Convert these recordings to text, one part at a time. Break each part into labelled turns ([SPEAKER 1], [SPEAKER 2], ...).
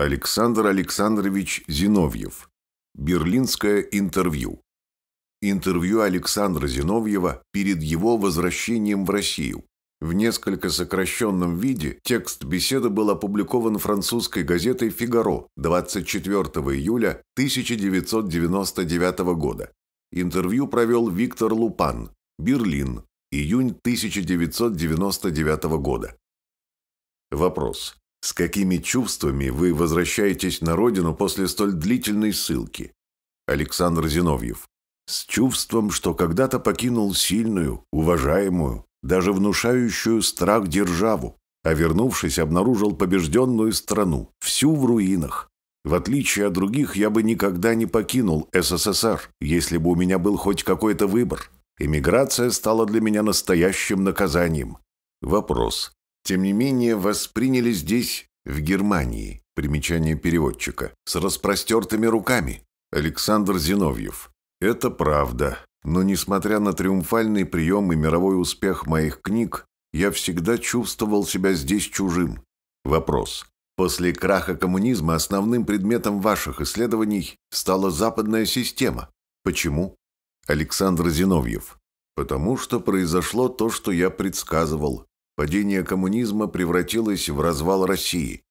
[SPEAKER 1] Александр Александрович Зиновьев. Берлинское интервью. Интервью Александра Зиновьева перед его возвращением в Россию. В несколько сокращенном виде текст беседы был опубликован французской газетой «Фигаро» 24 июля 1999 года. Интервью провел Виктор Лупан. Берлин. Июнь 1999 года. Вопрос. С какими чувствами вы возвращаетесь на родину после столь длительной ссылки? Александр Зиновьев. С чувством, что когда-то покинул сильную, уважаемую, даже внушающую страх державу, а вернувшись, обнаружил побежденную страну, всю в руинах. В отличие от других, я бы никогда не покинул СССР, если бы у меня был хоть какой-то выбор. Эмиграция стала для меня настоящим наказанием. Вопрос тем не менее восприняли здесь, в Германии, примечание переводчика, с распростертыми руками. Александр Зиновьев. Это правда. Но несмотря на триумфальный прием и мировой успех моих книг, я всегда чувствовал себя здесь чужим. Вопрос. После краха коммунизма основным предметом ваших исследований стала западная система. Почему? Александр Зиновьев. Потому что произошло то, что я предсказывал. Падение коммунизма превратилось в развал России.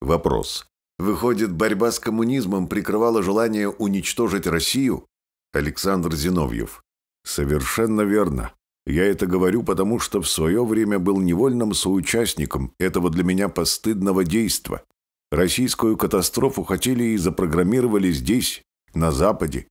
[SPEAKER 1] Вопрос. Выходит, борьба с коммунизмом прикрывала желание уничтожить Россию? Александр Зиновьев. Совершенно верно. Я это говорю, потому что в свое время был невольным соучастником этого для меня постыдного действа. Российскую катастрофу хотели и запрограммировали здесь, на Западе.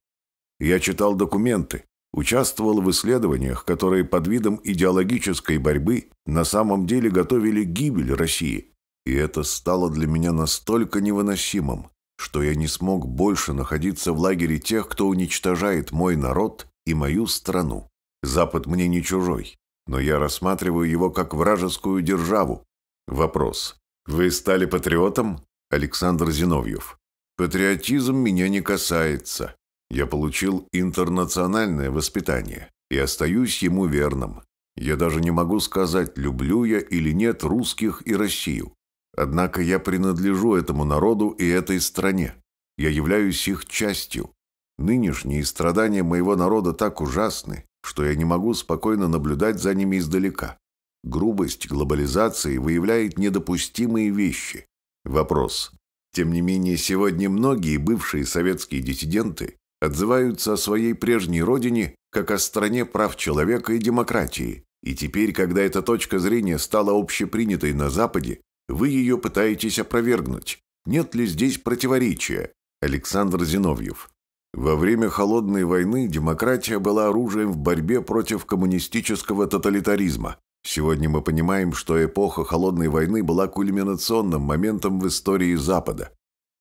[SPEAKER 1] Я читал документы, участвовал в исследованиях, которые под видом идеологической борьбы на самом деле готовили гибель России. И это стало для меня настолько невыносимым, что я не смог больше находиться в лагере тех, кто уничтожает мой народ и мою страну. Запад мне не чужой, но я рассматриваю его как вражескую державу. Вопрос. Вы стали патриотом? Александр Зиновьев. Патриотизм меня не касается. Я получил интернациональное воспитание и остаюсь ему верным. Я даже не могу сказать, люблю я или нет русских и Россию. Однако я принадлежу этому народу и этой стране. Я являюсь их частью. Нынешние страдания моего народа так ужасны, что я не могу спокойно наблюдать за ними издалека. Грубость глобализации выявляет недопустимые вещи. Вопрос. Тем не менее, сегодня многие бывшие советские диссиденты отзываются о своей прежней родине как о стране прав человека и демократии, и теперь, когда эта точка зрения стала общепринятой на Западе, вы ее пытаетесь опровергнуть. Нет ли здесь противоречия? Александр Зиновьев. Во время Холодной войны демократия была оружием в борьбе против коммунистического тоталитаризма. Сегодня мы понимаем, что эпоха Холодной войны была кульминационным моментом в истории Запада.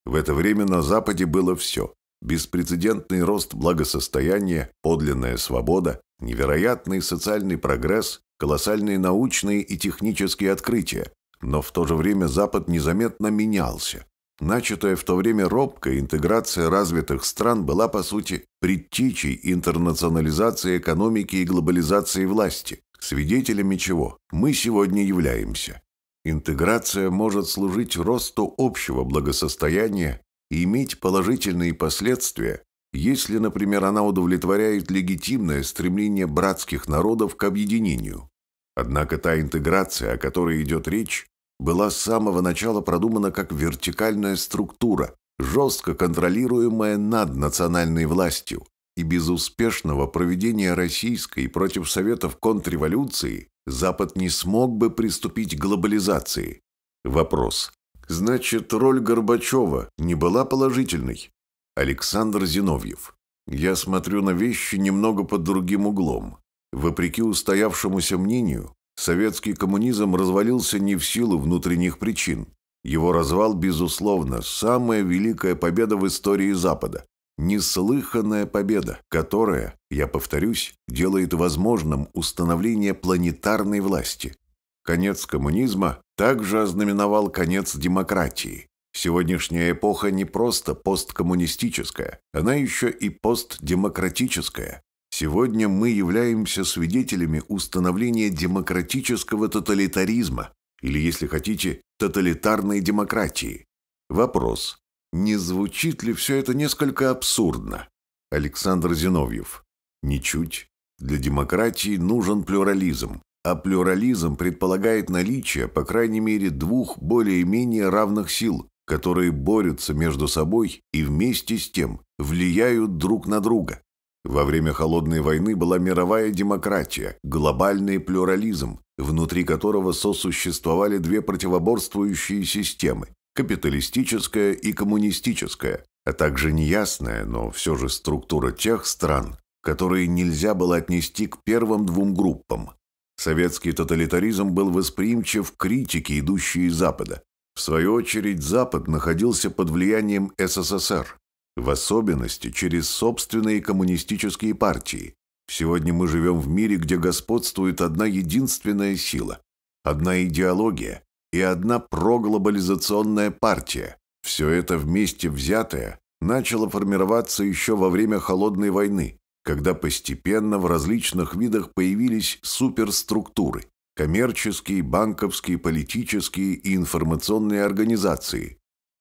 [SPEAKER 1] В это время на Западе было все беспрецедентный рост благосостояния, подлинная свобода, невероятный социальный прогресс, колоссальные научные и технические открытия. Но в то же время Запад незаметно менялся. Начатая в то время робкая интеграция развитых стран была, по сути, предтечей интернационализации экономики и глобализации власти, свидетелями чего мы сегодня являемся. Интеграция может служить росту общего благосостояния иметь положительные последствия, если, например, она удовлетворяет легитимное стремление братских народов к объединению. Однако та интеграция, о которой идет речь, была с самого начала продумана как вертикальная структура, жестко контролируемая над национальной властью, и без успешного проведения российской против Советов контрреволюции Запад не смог бы приступить к глобализации. Вопрос, Значит, роль Горбачева не была положительной. Александр Зиновьев. Я смотрю на вещи немного под другим углом. Вопреки устоявшемуся мнению, советский коммунизм развалился не в силу внутренних причин. Его развал, безусловно, самая великая победа в истории Запада. Неслыханная победа, которая, я повторюсь, делает возможным установление планетарной власти. Конец коммунизма также ознаменовал конец демократии. Сегодняшняя эпоха не просто посткоммунистическая, она еще и постдемократическая. Сегодня мы являемся свидетелями установления демократического тоталитаризма, или, если хотите, тоталитарной демократии. Вопрос. Не звучит ли все это несколько абсурдно? Александр Зиновьев. Ничуть. Для демократии нужен плюрализм, а плюрализм предполагает наличие, по крайней мере, двух более-менее равных сил, которые борются между собой и вместе с тем влияют друг на друга. Во время Холодной войны была мировая демократия, глобальный плюрализм, внутри которого сосуществовали две противоборствующие системы – капиталистическая и коммунистическая, а также неясная, но все же структура тех стран, которые нельзя было отнести к первым двум группам Советский тоталитаризм был восприимчив к критике, идущей из Запада. В свою очередь, Запад находился под влиянием СССР, в особенности через собственные коммунистические партии. Сегодня мы живем в мире, где господствует одна единственная сила, одна идеология и одна проглобализационная партия. Все это вместе взятое начало формироваться еще во время Холодной войны, когда постепенно в различных видах появились суперструктуры – коммерческие, банковские, политические и информационные организации.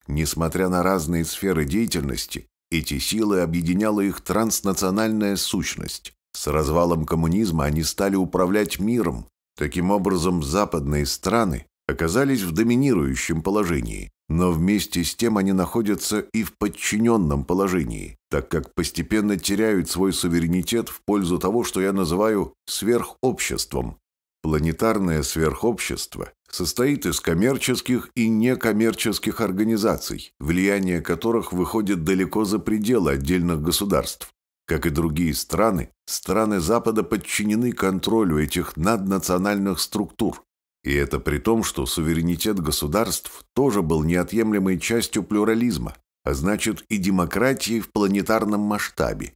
[SPEAKER 1] Несмотря на разные сферы деятельности, эти силы объединяла их транснациональная сущность. С развалом коммунизма они стали управлять миром. Таким образом, западные страны оказались в доминирующем положении, но вместе с тем они находятся и в подчиненном положении, так как постепенно теряют свой суверенитет в пользу того, что я называю сверхобществом. Планетарное сверхобщество состоит из коммерческих и некоммерческих организаций, влияние которых выходит далеко за пределы отдельных государств. Как и другие страны, страны Запада подчинены контролю этих наднациональных структур, и это при том, что суверенитет государств тоже был неотъемлемой частью плюрализма, а значит и демократии в планетарном масштабе.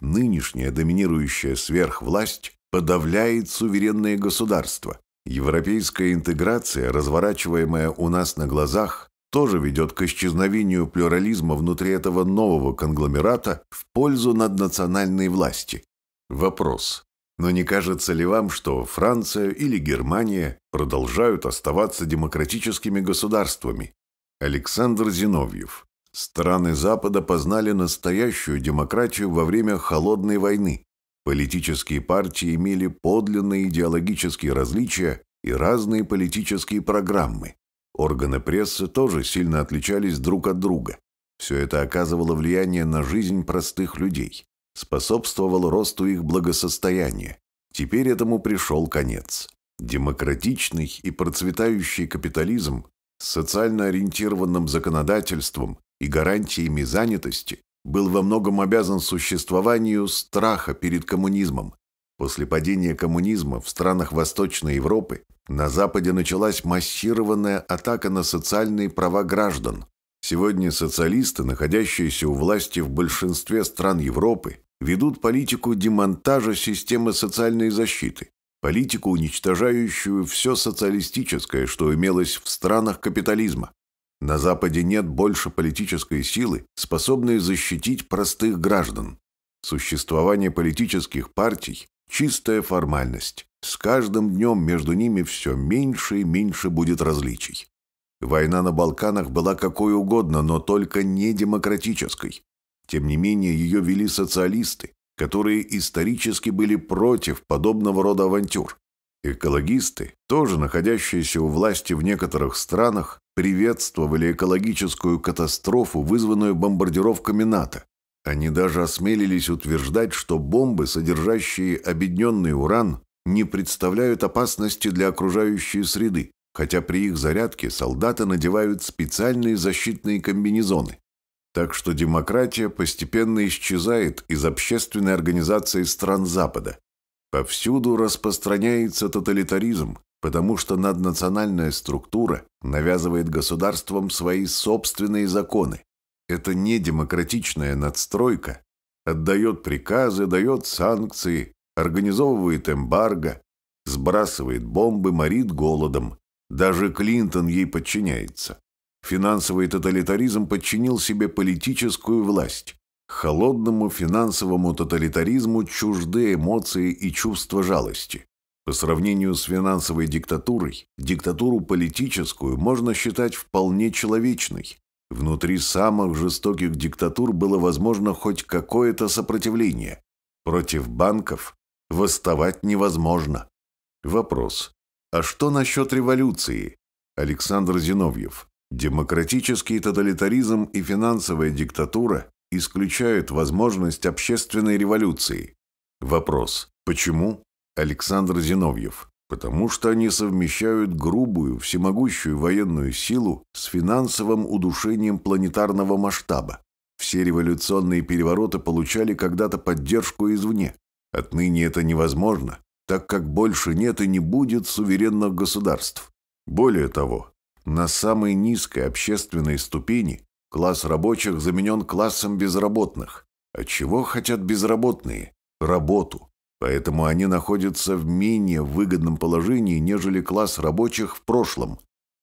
[SPEAKER 1] Нынешняя доминирующая сверхвласть подавляет суверенные государства. Европейская интеграция, разворачиваемая у нас на глазах, тоже ведет к исчезновению плюрализма внутри этого нового конгломерата в пользу наднациональной власти. Вопрос, но не кажется ли вам, что Франция или Германия продолжают оставаться демократическими государствами? Александр Зиновьев. Страны Запада познали настоящую демократию во время Холодной войны. Политические партии имели подлинные идеологические различия и разные политические программы. Органы прессы тоже сильно отличались друг от друга. Все это оказывало влияние на жизнь простых людей способствовал росту их благосостояния. Теперь этому пришел конец. Демократичный и процветающий капитализм с социально ориентированным законодательством и гарантиями занятости был во многом обязан существованию страха перед коммунизмом. После падения коммунизма в странах Восточной Европы на Западе началась массированная атака на социальные права граждан. Сегодня социалисты, находящиеся у власти в большинстве стран Европы, ведут политику демонтажа системы социальной защиты, политику, уничтожающую все социалистическое, что имелось в странах капитализма. На Западе нет больше политической силы, способной защитить простых граждан. Существование политических партий – чистая формальность. С каждым днем между ними все меньше и меньше будет различий. Война на Балканах была какой угодно, но только не демократической. Тем не менее, ее вели социалисты, которые исторически были против подобного рода авантюр. Экологисты, тоже находящиеся у власти в некоторых странах, приветствовали экологическую катастрофу, вызванную бомбардировками НАТО. Они даже осмелились утверждать, что бомбы, содержащие обедненный уран, не представляют опасности для окружающей среды, хотя при их зарядке солдаты надевают специальные защитные комбинезоны. Так что демократия постепенно исчезает из общественной организации стран Запада. Повсюду распространяется тоталитаризм, потому что наднациональная структура навязывает государствам свои собственные законы. Это не демократичная надстройка. Отдает приказы, дает санкции, организовывает эмбарго, сбрасывает бомбы, морит голодом. Даже Клинтон ей подчиняется. Финансовый тоталитаризм подчинил себе политическую власть. Холодному финансовому тоталитаризму чужды эмоции и чувства жалости. По сравнению с финансовой диктатурой, диктатуру политическую можно считать вполне человечной. Внутри самых жестоких диктатур было возможно хоть какое-то сопротивление. Против банков восставать невозможно. Вопрос. А что насчет революции? Александр Зиновьев. Демократический тоталитаризм и финансовая диктатура исключают возможность общественной революции. Вопрос «Почему?» Александр Зиновьев. Потому что они совмещают грубую, всемогущую военную силу с финансовым удушением планетарного масштаба. Все революционные перевороты получали когда-то поддержку извне. Отныне это невозможно, так как больше нет и не будет суверенных государств. Более того, на самой низкой общественной ступени класс рабочих заменен классом безработных. А чего хотят безработные? Работу. Поэтому они находятся в менее выгодном положении, нежели класс рабочих в прошлом.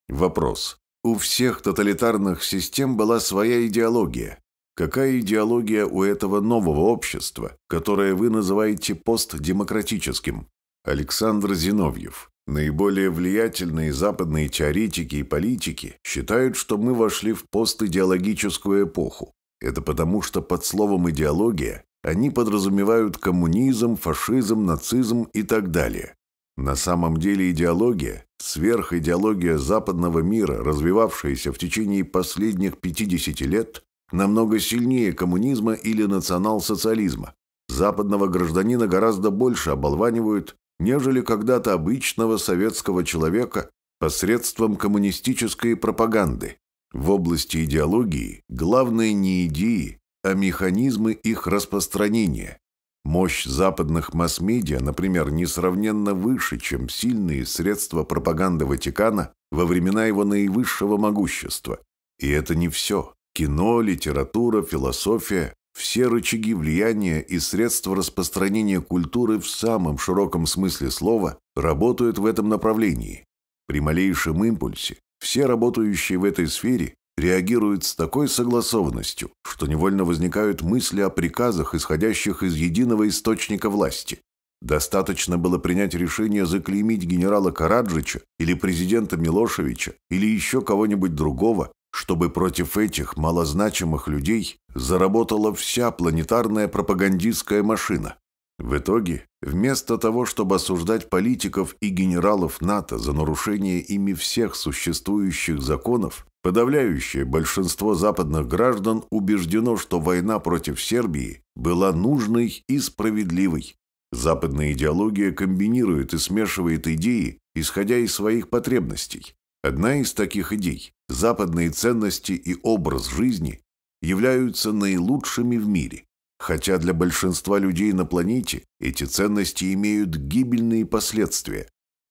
[SPEAKER 1] Вопрос. У всех тоталитарных систем была своя идеология. Какая идеология у этого нового общества, которое вы называете постдемократическим? Александр Зиновьев. Наиболее влиятельные западные теоретики и политики считают, что мы вошли в постидеологическую эпоху. Это потому, что под словом «идеология» они подразумевают коммунизм, фашизм, нацизм и так далее. На самом деле идеология, сверхидеология западного мира, развивавшаяся в течение последних 50 лет, намного сильнее коммунизма или национал-социализма. Западного гражданина гораздо больше оболванивают нежели когда-то обычного советского человека посредством коммунистической пропаганды. В области идеологии главное не идеи, а механизмы их распространения. Мощь западных масс-медиа, например, несравненно выше, чем сильные средства пропаганды Ватикана во времена его наивысшего могущества. И это не все. Кино, литература, философия все рычаги влияния и средства распространения культуры в самом широком смысле слова работают в этом направлении. При малейшем импульсе все работающие в этой сфере реагируют с такой согласованностью, что невольно возникают мысли о приказах, исходящих из единого источника власти. Достаточно было принять решение заклеймить генерала Караджича или президента Милошевича или еще кого-нибудь другого, чтобы против этих малозначимых людей заработала вся планетарная пропагандистская машина. В итоге, вместо того, чтобы осуждать политиков и генералов НАТО за нарушение ими всех существующих законов, подавляющее большинство западных граждан убеждено, что война против Сербии была нужной и справедливой. Западная идеология комбинирует и смешивает идеи, исходя из своих потребностей, Одна из таких идей – западные ценности и образ жизни являются наилучшими в мире, хотя для большинства людей на планете эти ценности имеют гибельные последствия.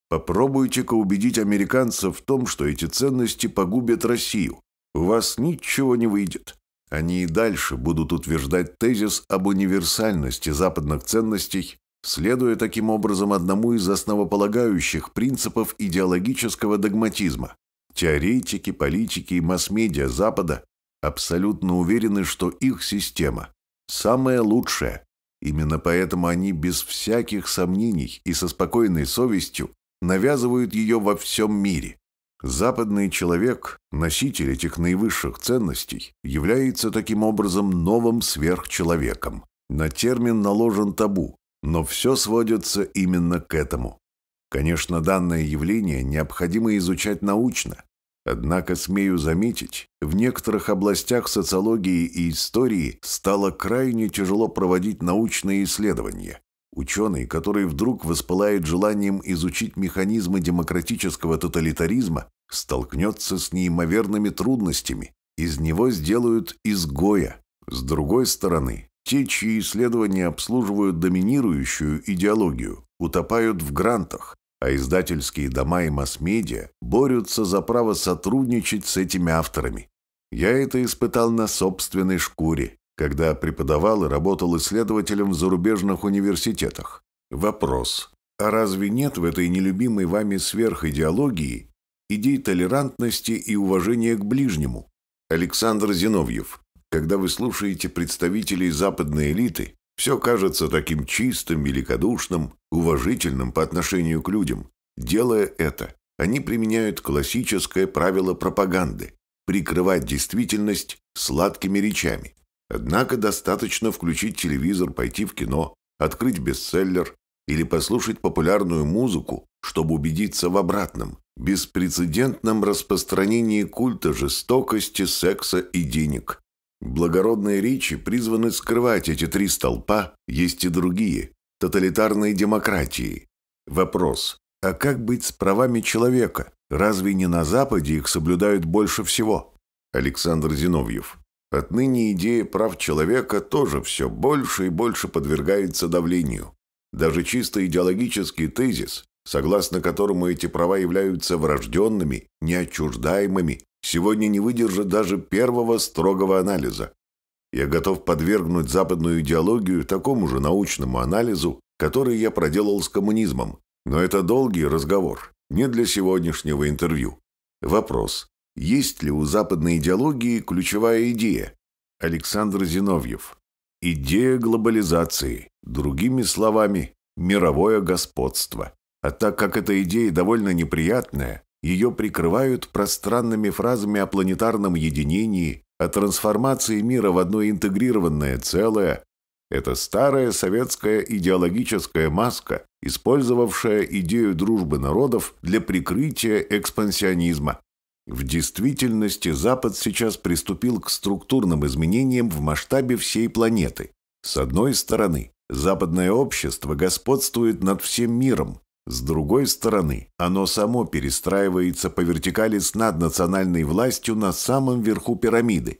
[SPEAKER 1] Попробуйте-ка убедить американцев в том, что эти ценности погубят Россию. У вас ничего не выйдет. Они и дальше будут утверждать тезис об универсальности западных ценностей следуя таким образом одному из основополагающих принципов идеологического догматизма. Теоретики, политики и масс-медиа Запада абсолютно уверены, что их система – самая лучшая. Именно поэтому они без всяких сомнений и со спокойной совестью навязывают ее во всем мире. Западный человек, носитель этих наивысших ценностей, является таким образом новым сверхчеловеком. На термин наложен табу, но все сводится именно к этому. Конечно, данное явление необходимо изучать научно. Однако, смею заметить, в некоторых областях социологии и истории стало крайне тяжело проводить научные исследования. Ученый, который вдруг воспылает желанием изучить механизмы демократического тоталитаризма, столкнется с неимоверными трудностями. Из него сделают изгоя. С другой стороны, те, чьи исследования обслуживают доминирующую идеологию, утопают в грантах, а издательские дома и масс-медиа борются за право сотрудничать с этими авторами. Я это испытал на собственной шкуре, когда преподавал и работал исследователем в зарубежных университетах. Вопрос. А разве нет в этой нелюбимой вами сверхидеологии идей толерантности и уважения к ближнему? Александр Зиновьев. Когда вы слушаете представителей западной элиты, все кажется таким чистым, великодушным, уважительным по отношению к людям. Делая это, они применяют классическое правило пропаганды – прикрывать действительность сладкими речами. Однако достаточно включить телевизор, пойти в кино, открыть бестселлер или послушать популярную музыку, чтобы убедиться в обратном, беспрецедентном распространении культа жестокости, секса и денег, Благородные речи призваны скрывать эти три столпа, есть и другие, тоталитарные демократии. Вопрос, а как быть с правами человека? Разве не на Западе их соблюдают больше всего? Александр Зиновьев. Отныне идея прав человека тоже все больше и больше подвергается давлению. Даже чисто идеологический тезис, согласно которому эти права являются врожденными, неотчуждаемыми, сегодня не выдержат даже первого строгого анализа. Я готов подвергнуть западную идеологию такому же научному анализу, который я проделал с коммунизмом. Но это долгий разговор, не для сегодняшнего интервью. Вопрос. Есть ли у западной идеологии ключевая идея? Александр Зиновьев. Идея глобализации. Другими словами, мировое господство. А так как эта идея довольно неприятная, ее прикрывают пространными фразами о планетарном единении, о трансформации мира в одно интегрированное целое. Это старая советская идеологическая маска, использовавшая идею дружбы народов для прикрытия экспансионизма. В действительности Запад сейчас приступил к структурным изменениям в масштабе всей планеты. С одной стороны, западное общество господствует над всем миром, с другой стороны, оно само перестраивается по вертикали с наднациональной властью на самом верху пирамиды.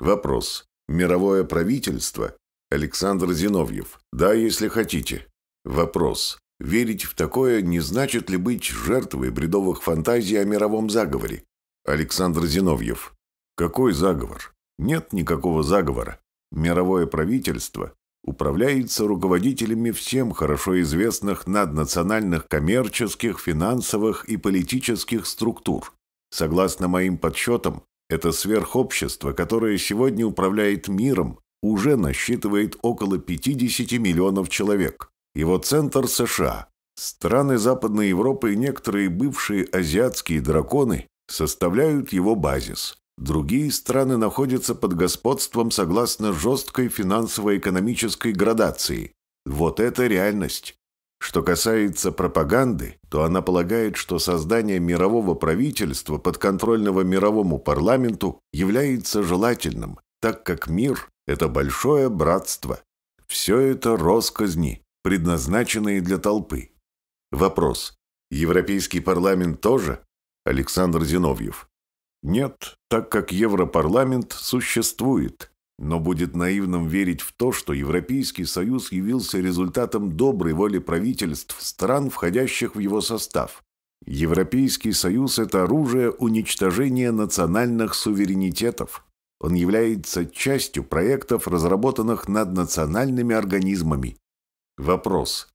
[SPEAKER 1] Вопрос. Мировое правительство? Александр Зиновьев. Да, если хотите. Вопрос. Верить в такое не значит ли быть жертвой бредовых фантазий о мировом заговоре? Александр Зиновьев. Какой заговор? Нет никакого заговора. Мировое правительство управляется руководителями всем хорошо известных наднациональных коммерческих, финансовых и политических структур. Согласно моим подсчетам, это сверхобщество, которое сегодня управляет миром, уже насчитывает около 50 миллионов человек. Его центр США. Страны Западной Европы и некоторые бывшие азиатские драконы составляют его базис. Другие страны находятся под господством согласно жесткой финансово-экономической градации. Вот это реальность. Что касается пропаганды, то она полагает, что создание мирового правительства, подконтрольного мировому парламенту, является желательным, так как мир – это большое братство. Все это росказни, предназначенные для толпы. Вопрос. Европейский парламент тоже? Александр Зиновьев. Нет, так как Европарламент существует. Но будет наивным верить в то, что Европейский Союз явился результатом доброй воли правительств стран, входящих в его состав. Европейский Союз – это оружие уничтожения национальных суверенитетов. Он является частью проектов, разработанных над национальными организмами. Вопрос.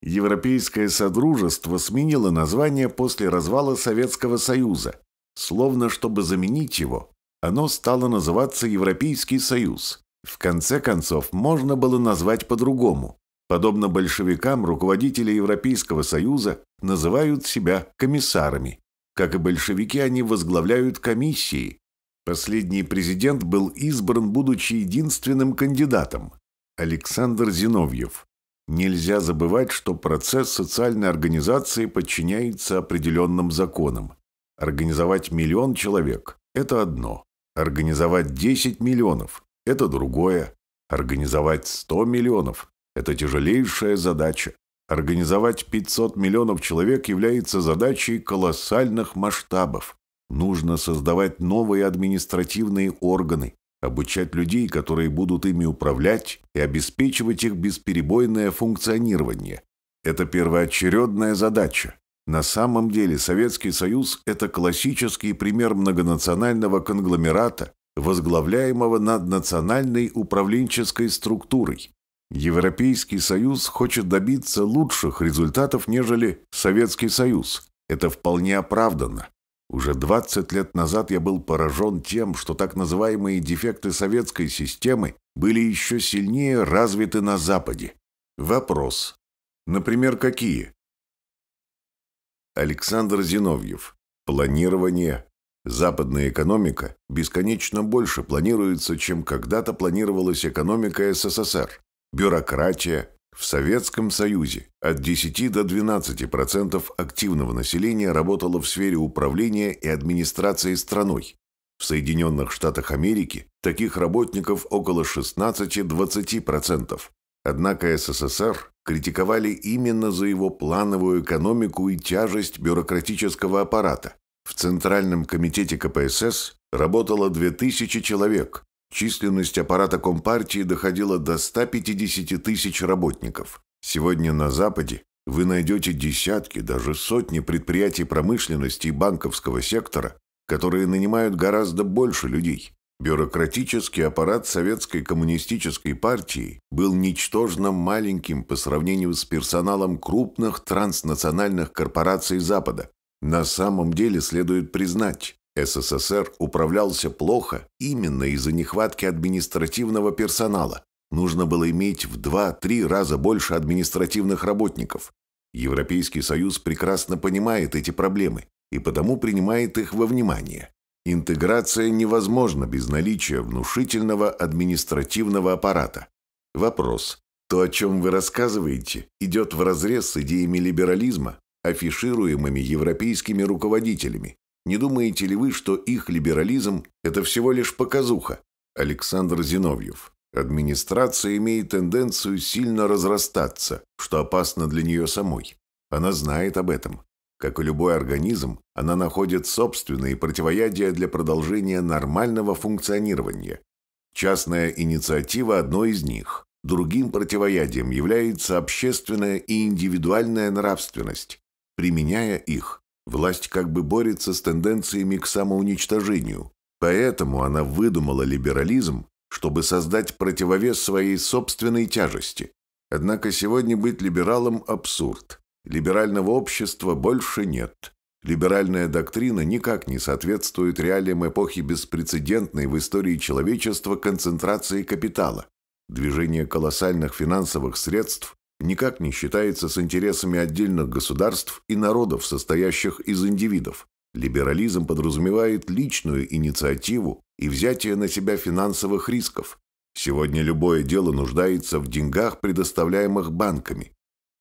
[SPEAKER 1] Европейское Содружество сменило название после развала Советского Союза. Словно чтобы заменить его, оно стало называться Европейский Союз. В конце концов, можно было назвать по-другому. Подобно большевикам, руководители Европейского Союза называют себя комиссарами. Как и большевики, они возглавляют комиссии. Последний президент был избран, будучи единственным кандидатом. Александр Зиновьев. Нельзя забывать, что процесс социальной организации подчиняется определенным законам. Организовать миллион человек – это одно. Организовать 10 миллионов – это другое. Организовать 100 миллионов – это тяжелейшая задача. Организовать 500 миллионов человек является задачей колоссальных масштабов. Нужно создавать новые административные органы, обучать людей, которые будут ими управлять, и обеспечивать их бесперебойное функционирование. Это первоочередная задача. На самом деле Советский Союз – это классический пример многонационального конгломерата, возглавляемого наднациональной управленческой структурой. Европейский Союз хочет добиться лучших результатов, нежели Советский Союз. Это вполне оправданно. Уже 20 лет назад я был поражен тем, что так называемые дефекты советской системы были еще сильнее развиты на Западе. Вопрос. Например, какие? Александр Зиновьев. Планирование. Западная экономика бесконечно больше планируется, чем когда-то планировалась экономика СССР. Бюрократия. В Советском Союзе от 10 до 12% активного населения работало в сфере управления и администрации страной. В Соединенных Штатах Америки таких работников около 16-20%. Однако СССР критиковали именно за его плановую экономику и тяжесть бюрократического аппарата. В Центральном комитете КПСС работало 2000 человек, численность аппарата Компартии доходила до 150 тысяч работников. Сегодня на Западе вы найдете десятки, даже сотни предприятий промышленности и банковского сектора, которые нанимают гораздо больше людей. Бюрократический аппарат Советской коммунистической партии был ничтожно маленьким по сравнению с персоналом крупных транснациональных корпораций Запада. На самом деле следует признать, СССР управлялся плохо именно из-за нехватки административного персонала. Нужно было иметь в 2-3 раза больше административных работников. Европейский Союз прекрасно понимает эти проблемы и потому принимает их во внимание. Интеграция невозможна без наличия внушительного административного аппарата. Вопрос. То, о чем вы рассказываете, идет вразрез с идеями либерализма, афишируемыми европейскими руководителями. Не думаете ли вы, что их либерализм – это всего лишь показуха? Александр Зиновьев. Администрация имеет тенденцию сильно разрастаться, что опасно для нее самой. Она знает об этом. Как и любой организм, она находит собственные противоядия для продолжения нормального функционирования. Частная инициатива – одно из них. Другим противоядием является общественная и индивидуальная нравственность. Применяя их, власть как бы борется с тенденциями к самоуничтожению. Поэтому она выдумала либерализм, чтобы создать противовес своей собственной тяжести. Однако сегодня быть либералом – абсурд. Либерального общества больше нет. Либеральная доктрина никак не соответствует реалиям эпохи беспрецедентной в истории человечества концентрации капитала. Движение колоссальных финансовых средств никак не считается с интересами отдельных государств и народов, состоящих из индивидов. Либерализм подразумевает личную инициативу и взятие на себя финансовых рисков. Сегодня любое дело нуждается в деньгах, предоставляемых банками.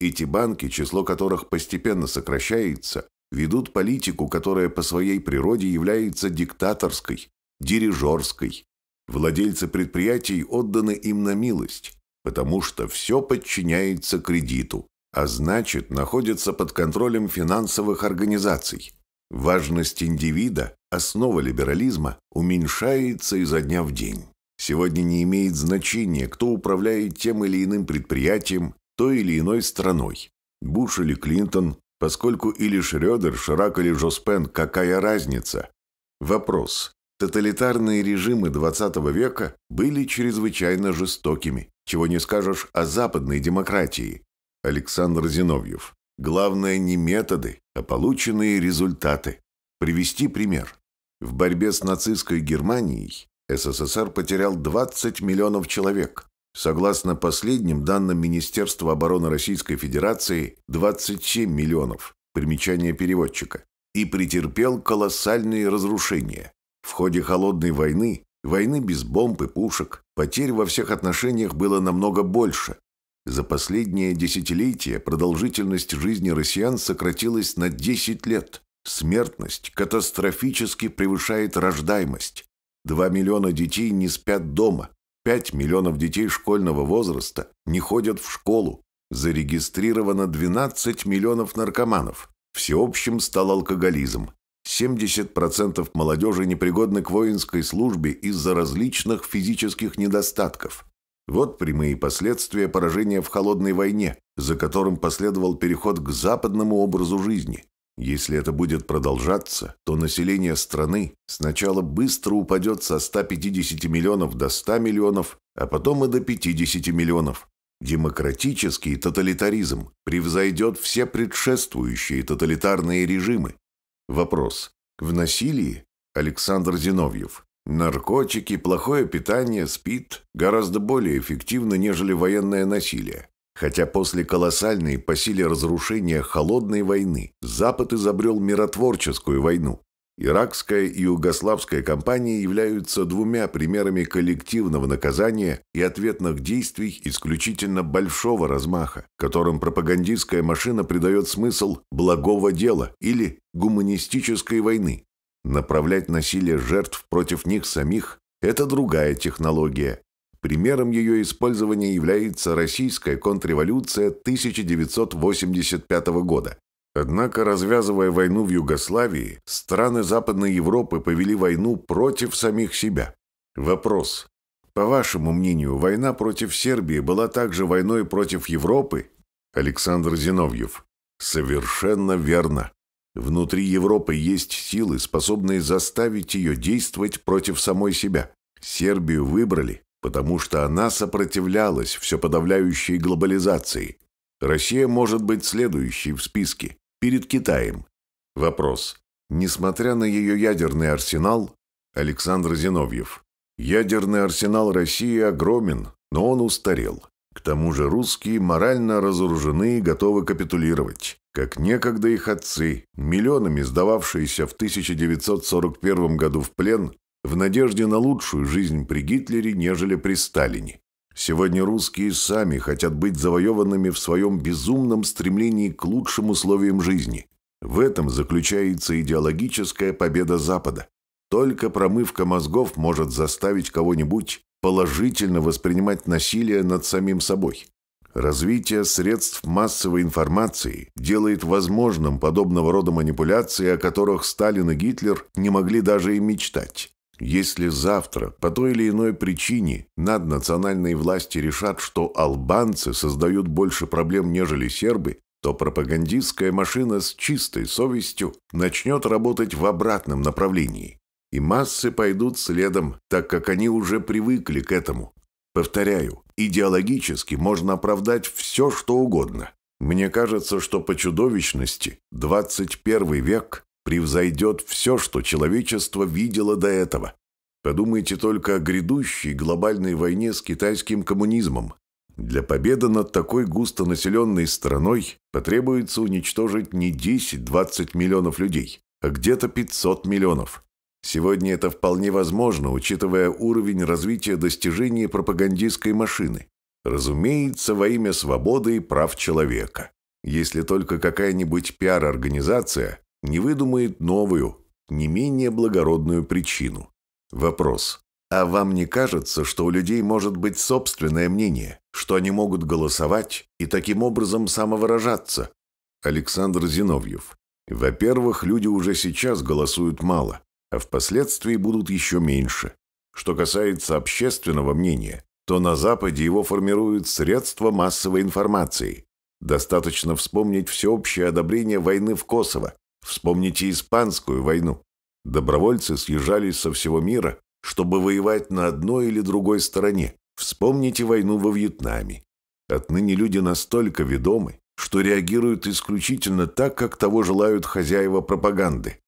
[SPEAKER 1] Эти банки, число которых постепенно сокращается, ведут политику, которая по своей природе является диктаторской, дирижерской. Владельцы предприятий отданы им на милость, потому что все подчиняется кредиту, а значит, находится под контролем финансовых организаций. Важность индивида, основа либерализма, уменьшается изо дня в день. Сегодня не имеет значения, кто управляет тем или иным предприятием, той или иной страной. Буш или Клинтон, поскольку или Шрёдер, Ширак или Жоспен, какая разница? Вопрос. Тоталитарные режимы XX века были чрезвычайно жестокими, чего не скажешь о западной демократии. Александр Зиновьев. Главное не методы, а полученные результаты. Привести пример. В борьбе с нацистской Германией СССР потерял 20 миллионов человек, Согласно последним данным Министерства обороны Российской Федерации, 27 миллионов, примечание переводчика, и претерпел колоссальные разрушения. В ходе холодной войны, войны без бомб и пушек, потерь во всех отношениях было намного больше. За последнее десятилетие продолжительность жизни россиян сократилась на 10 лет. Смертность катастрофически превышает рождаемость. 2 миллиона детей не спят дома, 5 миллионов детей школьного возраста не ходят в школу. Зарегистрировано 12 миллионов наркоманов. Всеобщим стал алкоголизм. 70% молодежи непригодны к воинской службе из-за различных физических недостатков. Вот прямые последствия поражения в холодной войне, за которым последовал переход к западному образу жизни. Если это будет продолжаться, то население страны сначала быстро упадет со 150 миллионов до 100 миллионов, а потом и до 50 миллионов. Демократический тоталитаризм превзойдет все предшествующие тоталитарные режимы. Вопрос. В насилии? Александр Зиновьев. Наркотики, плохое питание, СПИД гораздо более эффективны, нежели военное насилие. Хотя после колоссальной по силе разрушения холодной войны Запад изобрел миротворческую войну, Иракская и Югославская компании являются двумя примерами коллективного наказания и ответных действий исключительно большого размаха, которым пропагандистская машина придает смысл «благого дела» или «гуманистической войны». Направлять насилие жертв против них самих – это другая технология, Примером ее использования является российская контрреволюция 1985 года. Однако, развязывая войну в Югославии, страны Западной Европы повели войну против самих себя. Вопрос. По вашему мнению, война против Сербии была также войной против Европы? Александр Зиновьев. Совершенно верно. Внутри Европы есть силы, способные заставить ее действовать против самой себя. Сербию выбрали, потому что она сопротивлялась все подавляющей глобализации. Россия может быть следующей в списке, перед Китаем. Вопрос. Несмотря на ее ядерный арсенал, Александр Зиновьев. Ядерный арсенал России огромен, но он устарел. К тому же русские морально разоружены и готовы капитулировать, как некогда их отцы, миллионами сдававшиеся в 1941 году в плен в надежде на лучшую жизнь при Гитлере, нежели при Сталине. Сегодня русские сами хотят быть завоеванными в своем безумном стремлении к лучшим условиям жизни. В этом заключается идеологическая победа Запада. Только промывка мозгов может заставить кого-нибудь положительно воспринимать насилие над самим собой. Развитие средств массовой информации делает возможным подобного рода манипуляции, о которых Сталин и Гитлер не могли даже и мечтать. Если завтра по той или иной причине наднациональные власти решат, что албанцы создают больше проблем, нежели сербы, то пропагандистская машина с чистой совестью начнет работать в обратном направлении. И массы пойдут следом, так как они уже привыкли к этому. Повторяю, идеологически можно оправдать все, что угодно. Мне кажется, что по чудовищности 21 век превзойдет все, что человечество видело до этого. Подумайте только о грядущей глобальной войне с китайским коммунизмом. Для победы над такой густонаселенной страной потребуется уничтожить не 10-20 миллионов людей, а где-то 500 миллионов. Сегодня это вполне возможно, учитывая уровень развития достижений пропагандистской машины. Разумеется, во имя свободы и прав человека. Если только какая-нибудь пиар-организация не выдумает новую, не менее благородную причину. Вопрос. А вам не кажется, что у людей может быть собственное мнение, что они могут голосовать и таким образом самовыражаться? Александр Зиновьев. Во-первых, люди уже сейчас голосуют мало, а впоследствии будут еще меньше. Что касается общественного мнения, то на Западе его формируют средства массовой информации. Достаточно вспомнить всеобщее одобрение войны в Косово, Вспомните Испанскую войну. Добровольцы съезжались со всего мира, чтобы воевать на одной или другой стороне. Вспомните войну во Вьетнаме. Отныне люди настолько ведомы, что реагируют исключительно так, как того желают хозяева пропаганды.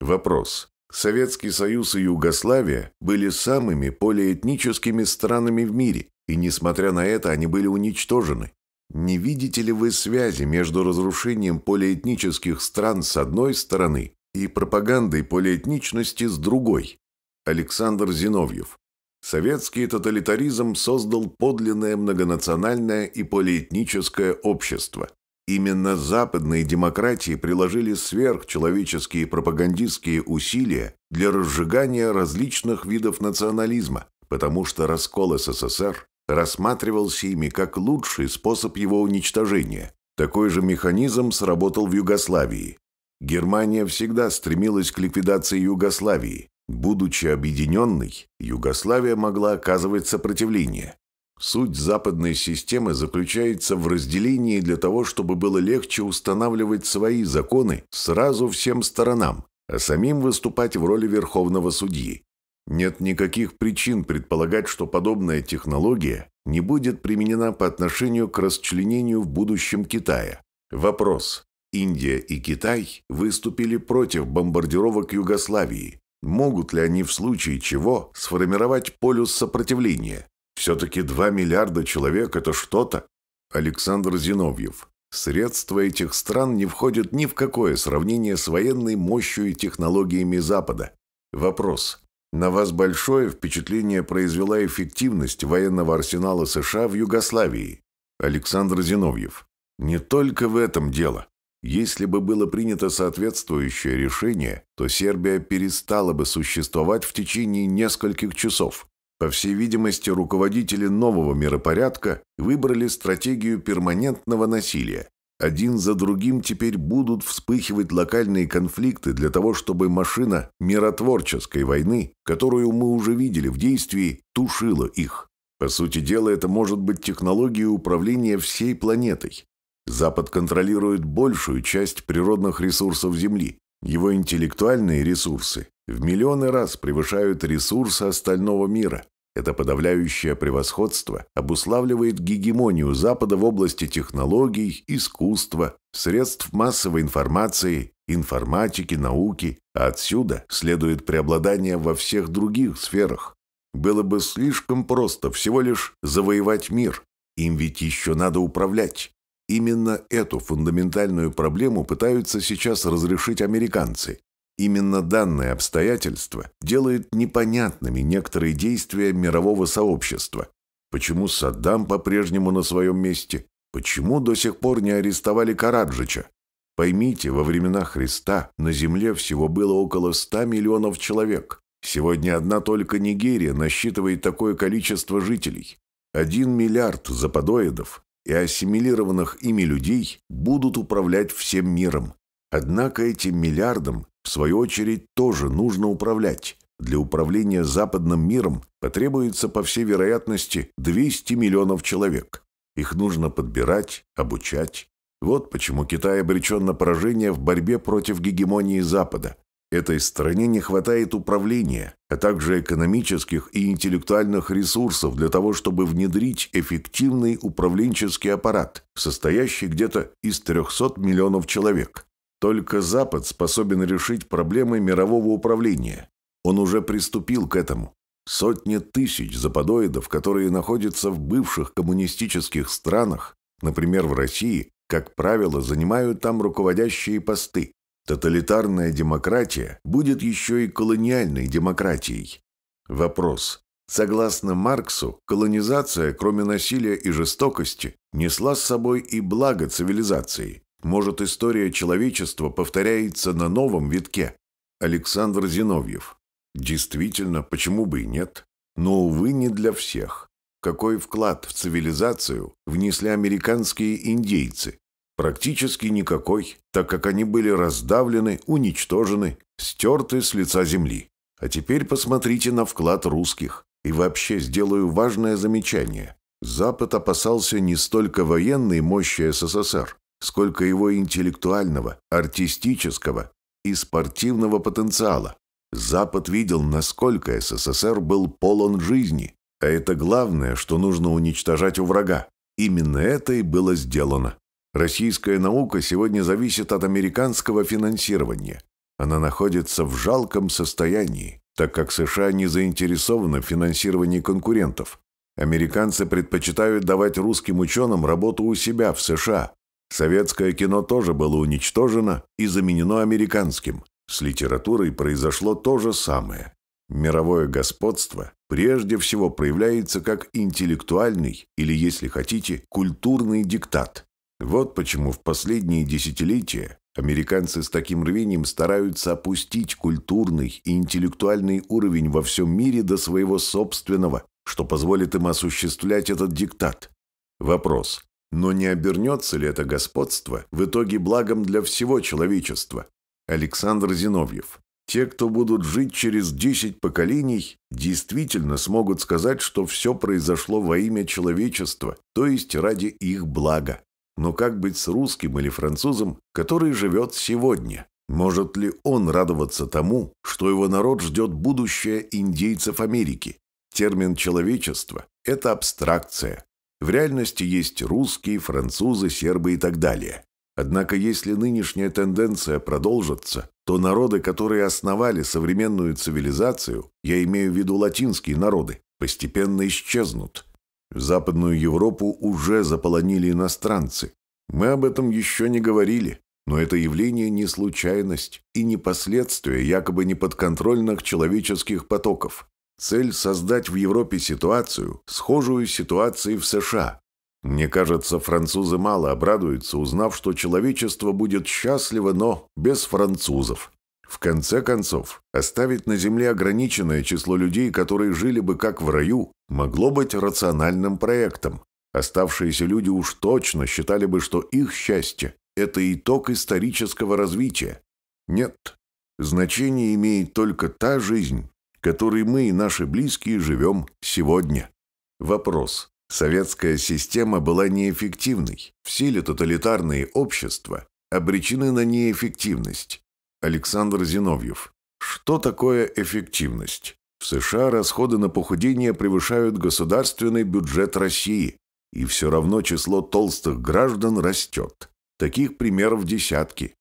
[SPEAKER 1] Вопрос. Советский Союз и Югославия были самыми полиэтническими странами в мире, и, несмотря на это, они были уничтожены. Не видите ли вы связи между разрушением полиэтнических стран с одной стороны и пропагандой полиэтничности с другой? Александр Зиновьев. Советский тоталитаризм создал подлинное многонациональное и полиэтническое общество. Именно западные демократии приложили сверхчеловеческие пропагандистские усилия для разжигания различных видов национализма, потому что раскол СССР рассматривался ими как лучший способ его уничтожения. Такой же механизм сработал в Югославии. Германия всегда стремилась к ликвидации Югославии. Будучи объединенной, Югославия могла оказывать сопротивление. Суть западной системы заключается в разделении для того, чтобы было легче устанавливать свои законы сразу всем сторонам, а самим выступать в роли верховного судьи. Нет никаких причин предполагать, что подобная технология не будет применена по отношению к расчленению в будущем Китая. Вопрос. Индия и Китай выступили против бомбардировок Югославии. Могут ли они в случае чего сформировать полюс сопротивления? Все-таки 2 миллиарда человек – это что-то. Александр Зиновьев. Средства этих стран не входят ни в какое сравнение с военной мощью и технологиями Запада. Вопрос. На вас большое впечатление произвела эффективность военного арсенала США в Югославии. Александр Зиновьев. Не только в этом дело. Если бы было принято соответствующее решение, то Сербия перестала бы существовать в течение нескольких часов. По всей видимости, руководители нового миропорядка выбрали стратегию перманентного насилия. Один за другим теперь будут вспыхивать локальные конфликты для того, чтобы машина миротворческой войны, которую мы уже видели в действии, тушила их. По сути дела, это может быть технология управления всей планетой. Запад контролирует большую часть природных ресурсов Земли. Его интеллектуальные ресурсы в миллионы раз превышают ресурсы остального мира. Это подавляющее превосходство обуславливает гегемонию Запада в области технологий, искусства, средств массовой информации, информатики, науки, а отсюда следует преобладание во всех других сферах. Было бы слишком просто всего лишь завоевать мир, им ведь еще надо управлять. Именно эту фундаментальную проблему пытаются сейчас разрешить американцы, Именно данное обстоятельство делает непонятными некоторые действия мирового сообщества. Почему Саддам по-прежнему на своем месте? Почему до сих пор не арестовали Караджича? Поймите, во времена Христа на земле всего было около 100 миллионов человек. Сегодня одна только Нигерия насчитывает такое количество жителей. Один миллиард западоидов и ассимилированных ими людей будут управлять всем миром. Однако этим миллиардом, в свою очередь, тоже нужно управлять. Для управления западным миром потребуется, по всей вероятности, 200 миллионов человек. Их нужно подбирать, обучать. Вот почему Китай обречен на поражение в борьбе против гегемонии Запада. Этой стране не хватает управления, а также экономических и интеллектуальных ресурсов для того, чтобы внедрить эффективный управленческий аппарат, состоящий где-то из 300 миллионов человек. Только Запад способен решить проблемы мирового управления. Он уже приступил к этому. Сотни тысяч западоидов, которые находятся в бывших коммунистических странах, например, в России, как правило, занимают там руководящие посты. Тоталитарная демократия будет еще и колониальной демократией. Вопрос. Согласно Марксу, колонизация, кроме насилия и жестокости, несла с собой и благо цивилизации. Может, история человечества повторяется на новом витке? Александр Зиновьев. Действительно, почему бы и нет? Но, увы, не для всех. Какой вклад в цивилизацию внесли американские индейцы? Практически никакой, так как они были раздавлены, уничтожены, стерты с лица земли. А теперь посмотрите на вклад русских. И вообще сделаю важное замечание. Запад опасался не столько военной мощи СССР, сколько его интеллектуального, артистического и спортивного потенциала. Запад видел, насколько СССР был полон жизни, а это главное, что нужно уничтожать у врага. Именно это и было сделано. Российская наука сегодня зависит от американского финансирования. Она находится в жалком состоянии, так как США не заинтересованы в финансировании конкурентов. Американцы предпочитают давать русским ученым работу у себя в США, Советское кино тоже было уничтожено и заменено американским. С литературой произошло то же самое. Мировое господство прежде всего проявляется как интеллектуальный или, если хотите, культурный диктат. Вот почему в последние десятилетия американцы с таким рвением стараются опустить культурный и интеллектуальный уровень во всем мире до своего собственного, что позволит им осуществлять этот диктат. Вопрос, но не обернется ли это господство в итоге благом для всего человечества? Александр Зиновьев. Те, кто будут жить через 10 поколений, действительно смогут сказать, что все произошло во имя человечества, то есть ради их блага. Но как быть с русским или французом, который живет сегодня? Может ли он радоваться тому, что его народ ждет будущее индейцев Америки? Термин «человечество» – это абстракция. В реальности есть русские, французы, сербы и так далее. Однако если нынешняя тенденция продолжится, то народы, которые основали современную цивилизацию, я имею в виду латинские народы, постепенно исчезнут. В Западную Европу уже заполонили иностранцы. Мы об этом еще не говорили, но это явление не случайность и не последствие якобы неподконтрольных человеческих потоков. Цель – создать в Европе ситуацию, схожую с ситуацией в США. Мне кажется, французы мало обрадуются, узнав, что человечество будет счастливо, но без французов. В конце концов, оставить на Земле ограниченное число людей, которые жили бы как в раю, могло быть рациональным проектом. Оставшиеся люди уж точно считали бы, что их счастье – это итог исторического развития. Нет, значение имеет только та жизнь, которой мы и наши близкие живем сегодня. Вопрос. Советская система была неэффективной. Все ли тоталитарные общества обречены на неэффективность? Александр Зиновьев. Что такое эффективность? В США расходы на похудение превышают государственный бюджет России, и все равно число толстых граждан растет. Таких примеров десятки.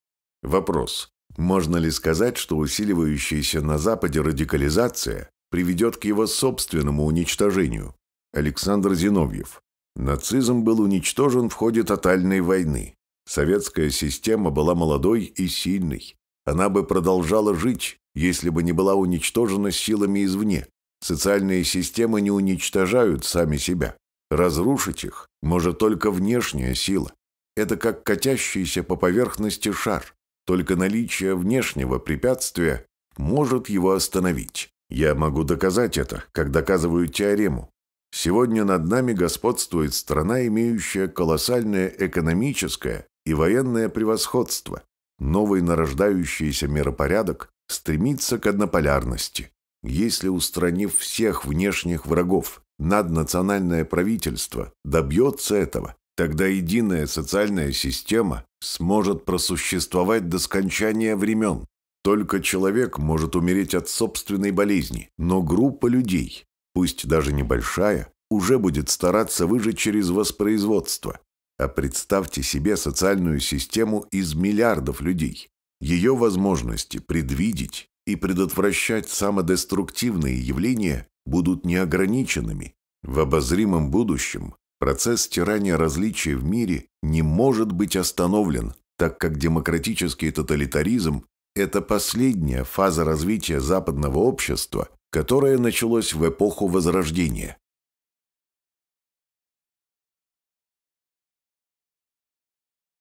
[SPEAKER 1] Вопрос. Можно ли сказать, что усиливающаяся на Западе радикализация приведет к его собственному уничтожению? Александр Зиновьев. Нацизм был уничтожен в ходе тотальной войны. Советская система была молодой и сильной. Она бы продолжала жить, если бы не была уничтожена силами извне. Социальные системы не уничтожают сами себя. Разрушить их может только внешняя сила. Это как катящийся по поверхности шар. Только наличие внешнего препятствия может его остановить. Я могу доказать это, как доказываю теорему. Сегодня над нами господствует страна, имеющая колоссальное экономическое и военное превосходство. Новый нарождающийся миропорядок стремится к однополярности. Если, устранив всех внешних врагов, наднациональное правительство добьется этого, тогда единая социальная система сможет просуществовать до скончания времен. Только человек может умереть от собственной болезни, но группа людей, пусть даже небольшая, уже будет стараться выжить через воспроизводство. А представьте себе социальную систему из миллиардов людей. Ее возможности предвидеть и предотвращать самодеструктивные явления будут неограниченными. В обозримом будущем Процесс стирания различий в мире не может быть остановлен, так как демократический тоталитаризм – это последняя фаза развития западного общества, которое началось в эпоху Возрождения.